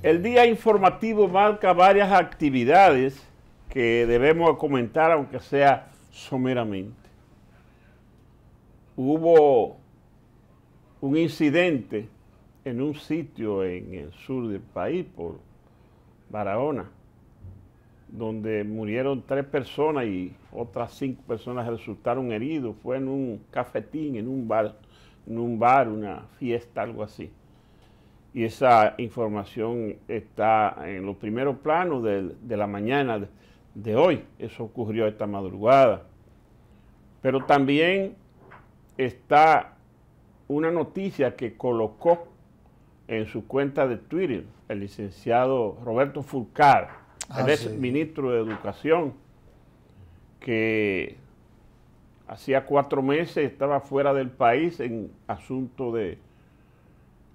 El día informativo marca varias actividades que debemos comentar, aunque sea someramente. Hubo un incidente en un sitio en el sur del país, por Barahona, donde murieron tres personas y otras cinco personas resultaron heridas. Fue en un cafetín, en un bar, en un bar, una fiesta, algo así y esa información está en los primeros planos de, la mañana de, hoy. Eso ocurrió esta madrugada. Pero también está una noticia que colocó en su cuenta de Twitter el licenciado Roberto Fulcar, el ah, ex ministro de Educación, que hacía cuatro meses estaba fuera del país en asunto de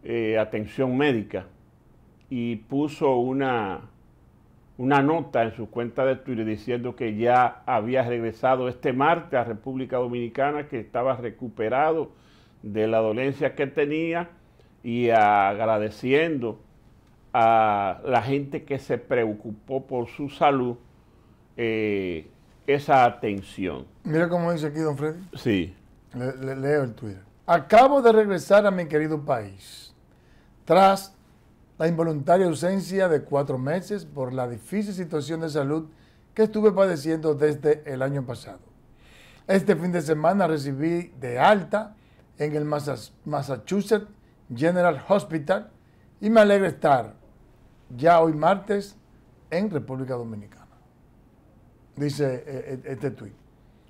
eh, atención médica y puso una, una nota en su cuenta de Twitter diciendo que ya había regresado este martes a República Dominicana, que estaba recuperado de la dolencia que tenía y agradeciendo a la gente que se preocupó por su salud eh, esa atención. Mira cómo dice aquí, don Freddy. Sí. leo el Twitter. Acabo de regresar a mi querido país. Tras la involuntaria ausencia de cuatro meses por la difícil situación de salud que estuve padeciendo desde el año pasado. Este fin de semana recibí de alta en el Massachusetts General Hospital y me alegra estar ya hoy martes en República Dominicana. Dice eh, eh, este tuit.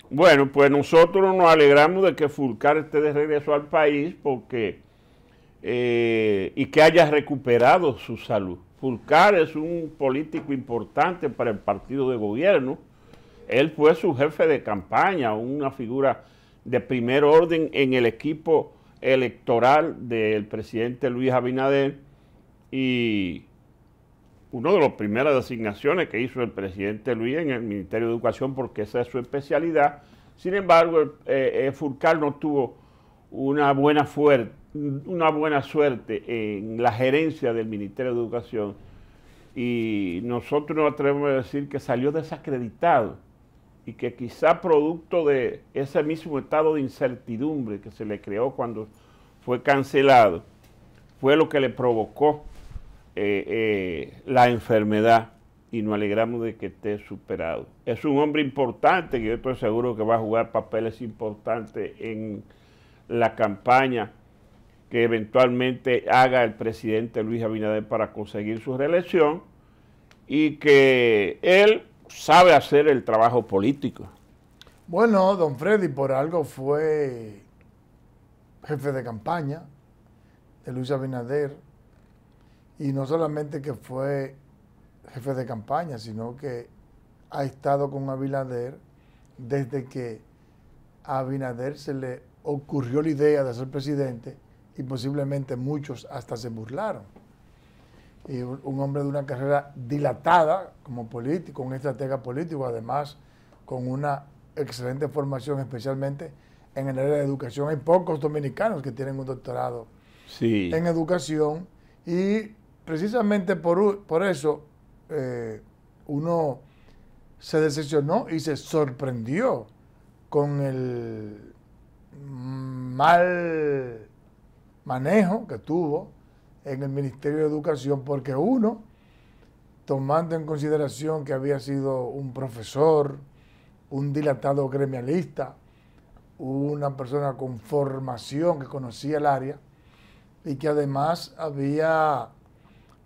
Bueno, pues nosotros nos alegramos de que Fulcar esté de regreso al país porque eh, y que haya recuperado su salud. Fulcar es un político importante para el partido de gobierno. Él fue su jefe de campaña, una figura de primer orden en el equipo electoral del presidente Luis Abinader y una de las primeras designaciones que hizo el presidente Luis en el Ministerio de Educación porque esa es su especialidad. Sin embargo, eh, eh, Fulcar no tuvo una buena, fuerte, una buena suerte en la gerencia del Ministerio de Educación y nosotros nos atrevemos a decir que salió desacreditado y que quizá producto de ese mismo estado de incertidumbre que se le creó cuando fue cancelado, fue lo que le provocó eh, eh, la enfermedad y nos alegramos de que esté superado. Es un hombre importante que yo estoy seguro que va a jugar papeles importantes en la campaña que eventualmente haga el presidente Luis Abinader para conseguir su reelección y que él sabe hacer el trabajo político. Bueno, don Freddy, por algo fue jefe de campaña de Luis Abinader y no solamente que fue jefe de campaña, sino que ha estado con Abinader desde que a Abinader se le ocurrió la idea de ser presidente y posiblemente muchos hasta se burlaron. Y un hombre de una carrera dilatada como político, un estratega político, además con una excelente formación, especialmente en el área de educación. Hay pocos dominicanos que tienen un doctorado en educación y precisamente por, por eso eh, uno se decepcionó y se sorprendió con el mal manejo que tuvo en el Ministerio de Educación, porque uno, tomando en consideración que había sido un profesor, un dilatado gremialista, una persona con formación que conocía el área y que además había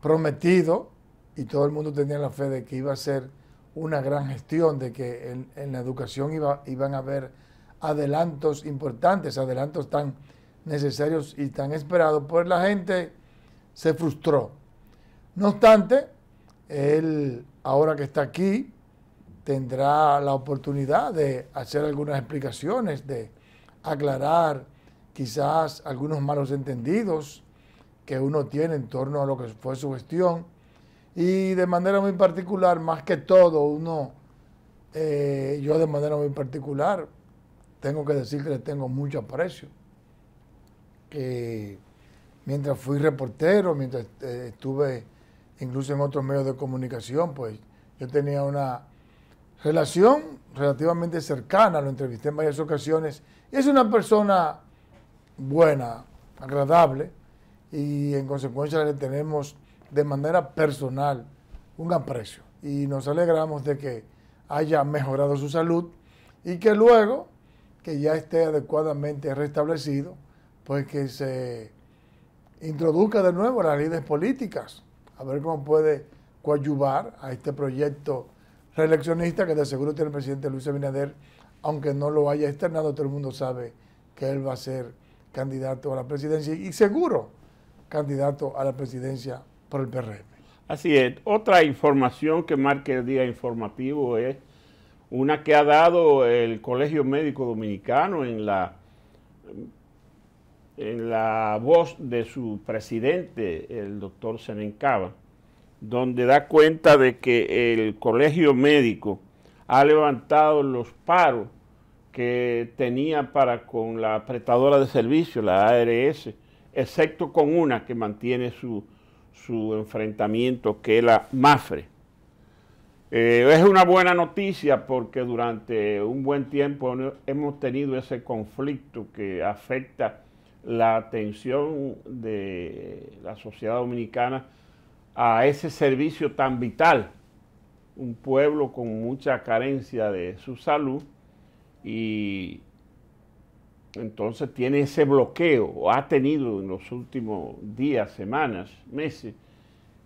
prometido, y todo el mundo tenía la fe de que iba a ser una gran gestión, de que en, la educación iban a haber adelantos importantes, adelantos tan necesarios y tan esperados, pues la gente se frustró. No obstante, él ahora que está aquí tendrá la oportunidad de hacer algunas explicaciones, de aclarar quizás algunos malos entendidos que uno tiene en torno a lo que fue su gestión. Y de manera muy particular, más que todo, uno, eh, yo de manera muy particular, tengo que decir que le tengo mucho aprecio que mientras fui reportero, mientras eh, estuve incluso en otros medios de comunicación, pues yo tenía una relación relativamente cercana, lo entrevisté en varias ocasiones, es una persona buena, agradable, y en consecuencia le tenemos de manera personal un aprecio. Y nos alegramos de que haya mejorado su salud y que luego, que ya esté adecuadamente restablecido, pues que se introduzca de nuevo las leyes políticas, a ver cómo puede coadyuvar a este proyecto reeleccionista que de seguro tiene el presidente Luis Abinader, aunque no lo haya externado, todo el mundo sabe que él va a ser candidato a la presidencia y seguro candidato a la presidencia por el PRM. Así es. Otra información que marca el día informativo es una que ha dado el Colegio Médico Dominicano en la en la voz de su presidente, el doctor Serencaba, donde da cuenta de que el colegio médico ha levantado los paros que tenía para con la prestadora de servicio, la ARS, excepto con una que mantiene su, enfrentamiento, que es la MAFRE. Eh, es una buena noticia porque durante un buen tiempo hemos tenido ese conflicto que afecta la atención de la sociedad dominicana a ese servicio tan vital. Un pueblo con mucha carencia de su salud y entonces tiene ese bloqueo, o ha tenido en los últimos días, semanas, meses,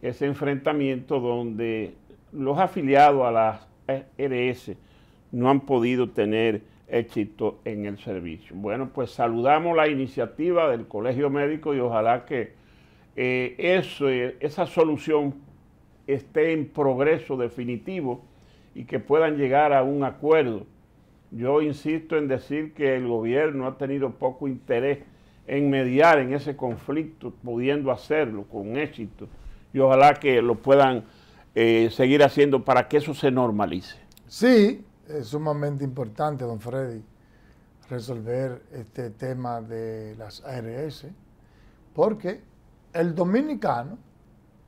ese enfrentamiento donde los afiliados a la e RS no han podido tener éxito en el servicio. Bueno, pues saludamos la iniciativa del Colegio Médico y ojalá que eh, eso, eh, esa solución esté en progreso definitivo y que puedan llegar a un acuerdo. Yo insisto en decir que el gobierno ha tenido poco interés en mediar en ese conflicto, pudiendo hacerlo con éxito y ojalá que lo puedan eh, seguir haciendo para que eso se normalice. Sí, es sumamente importante, don Freddy, resolver este tema de las ARS, porque el dominicano,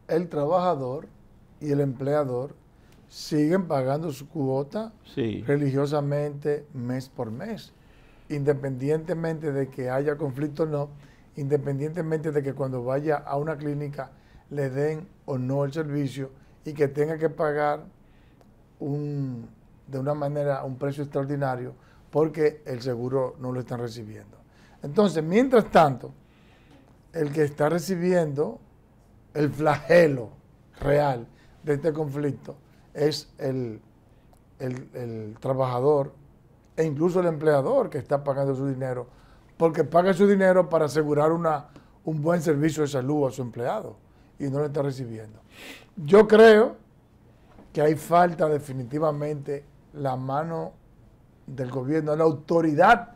el trabajador y el empleador siguen pagando su cuota religiosamente mes por mes, independientemente de que haya conflicto o no, independientemente de que cuando vaya a una clínica le den o no el servicio y que tenga que pagar un, de una manera, a un precio extraordinario, porque el seguro no lo están recibiendo. Entonces, mientras tanto, el que está recibiendo el flagelo real de este conflicto es el, el, trabajador e incluso el empleador que está pagando su dinero, porque paga su dinero para asegurar una, un buen servicio de salud a su empleado y no lo está recibiendo. Yo creo que hay falta definitivamente la mano del gobierno, la autoridad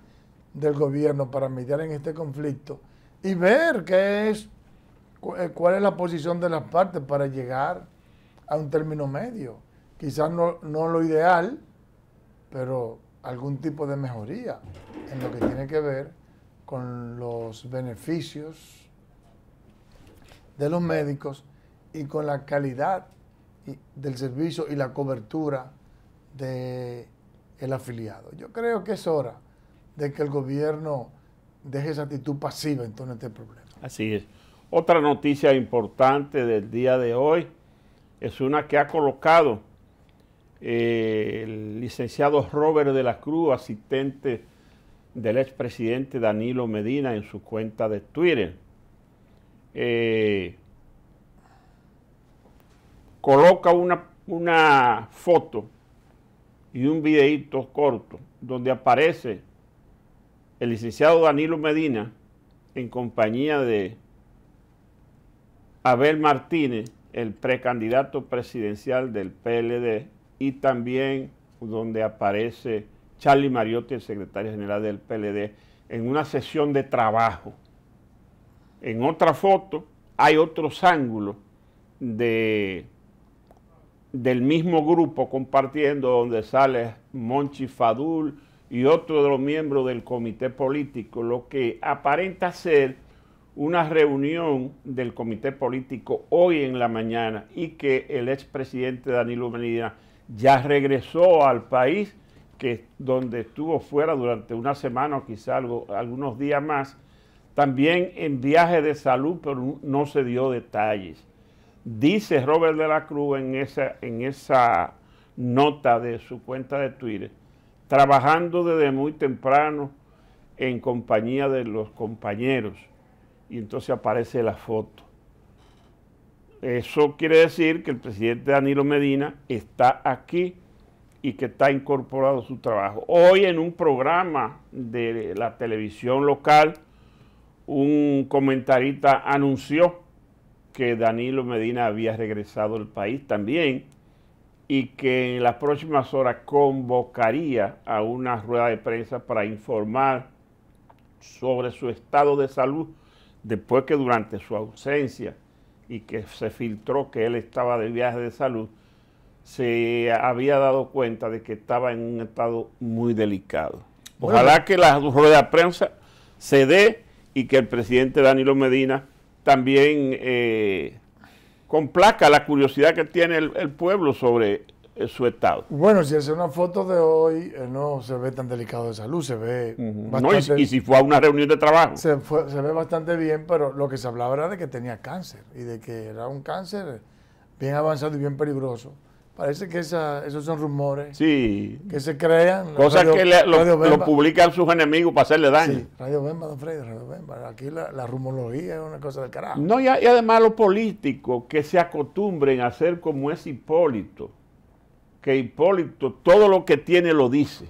del gobierno para mediar en este conflicto y ver qué es, eh, cuál es la posición de las partes para llegar a un término medio. Quizás no, no lo ideal, pero algún tipo de mejoría en lo que tiene que ver con los beneficios de los médicos y con la calidad del servicio y la cobertura del afiliado. Yo creo que es hora de que el gobierno deje esa actitud pasiva en torno a este problema. Así es. Otra noticia importante del día de hoy es una que ha colocado eh, el licenciado Robert de la Cruz, asistente del expresidente Danilo Medina en su cuenta de Twitter. Eh, coloca una, una foto y un videíto corto donde aparece el licenciado Danilo Medina en compañía de Abel Martínez, el precandidato presidencial del PLD, y también donde aparece Charlie Mariotti, el secretario general del PLD, en una sesión de trabajo. En otra foto hay otros ángulos de del mismo grupo compartiendo donde sale Monchi Fadul y otro de los miembros del comité político, lo que aparenta ser una reunión del comité político hoy en la mañana y que el expresidente Danilo Medina ya regresó al país, que donde estuvo fuera durante una semana o quizá algunos días más, también en viaje de salud, pero no se dio detalles. Dice Robert de la Cruz en esa, en esa nota de su cuenta de Twitter, trabajando desde muy temprano en compañía de los compañeros. Y entonces aparece la foto. Eso quiere decir que el presidente Danilo Medina está aquí y que está incorporado a su trabajo. Hoy en un programa de la televisión local, un comentarista anunció que Danilo Medina había regresado al país también y que en las próximas horas convocaría a una rueda de prensa para informar sobre su estado de salud después que durante su ausencia y que se filtró que él estaba de viaje de salud, se había dado cuenta de que estaba en un estado muy delicado. Ojalá pues que la rueda de prensa se dé y que el presidente Danilo Medina también eh, complaca la curiosidad que tiene el, pueblo sobre eh, su estado. Bueno, si es una foto de hoy, eh, no se ve tan delicado de salud, se ve y, si fue a una reunión de trabajo. Se, se ve bastante bien, pero lo que se hablaba era de que tenía cáncer y de que era un cáncer bien avanzado y bien peligroso. Parece que esos son rumores que se crean. Cosas que lo, publican sus enemigos para hacerle daño. Radio Bemba, don Freddy, Radio Bemba. Aquí la, rumología es una cosa de carajo. No, y, y, además los políticos que se acostumbren a hacer como es Hipólito, que Hipólito todo lo que tiene lo dice.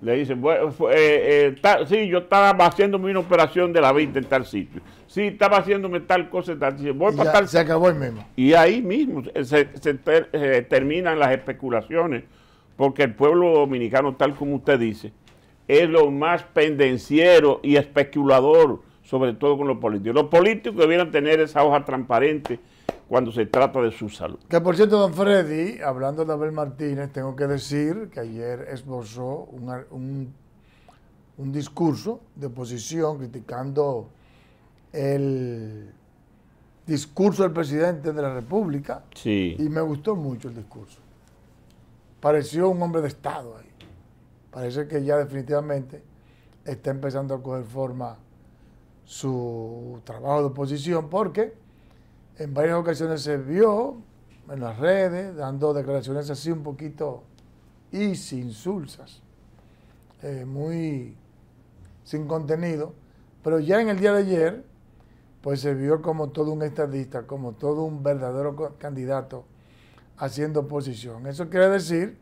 Le dicen, bueno, eh, eh, sí, yo estaba haciéndome una operación de la vista en tal sitio. Sí, estaba haciéndome tal cosa y tal tal... Se acabó el mismo. Y ahí mismo se, eh, terminan las especulaciones, porque el pueblo dominicano, tal como usted dice, es lo más pendenciero y especulador, sobre todo con los políticos. Los políticos debieran tener esa hoja transparente cuando se trata de su salud. Que por cierto, don Freddy, hablando de Abel Martínez, tengo que decir que ayer esbozó un, discurso de oposición criticando el discurso del presidente de la República. Sí. Y me gustó mucho el discurso. Pareció un hombre de Estado ahí. Parece que ya definitivamente está empezando a coger forma su trabajo de oposición porque en varias ocasiones se vio en las redes dando declaraciones así un poquito y sin sulsas, eh, muy sin contenido, pero ya en el día de ayer, pues se vio como todo un estadista, como todo un verdadero candidato haciendo oposición. Eso quiere decir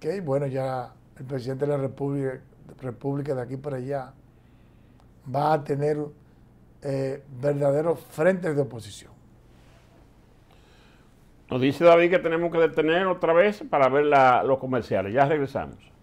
que, bueno, ya el presidente de la República, de aquí para allá va a tener eh, verdaderos frentes de oposición. Nos dice David que tenemos que detener otra vez para ver los comerciales. Ya regresamos.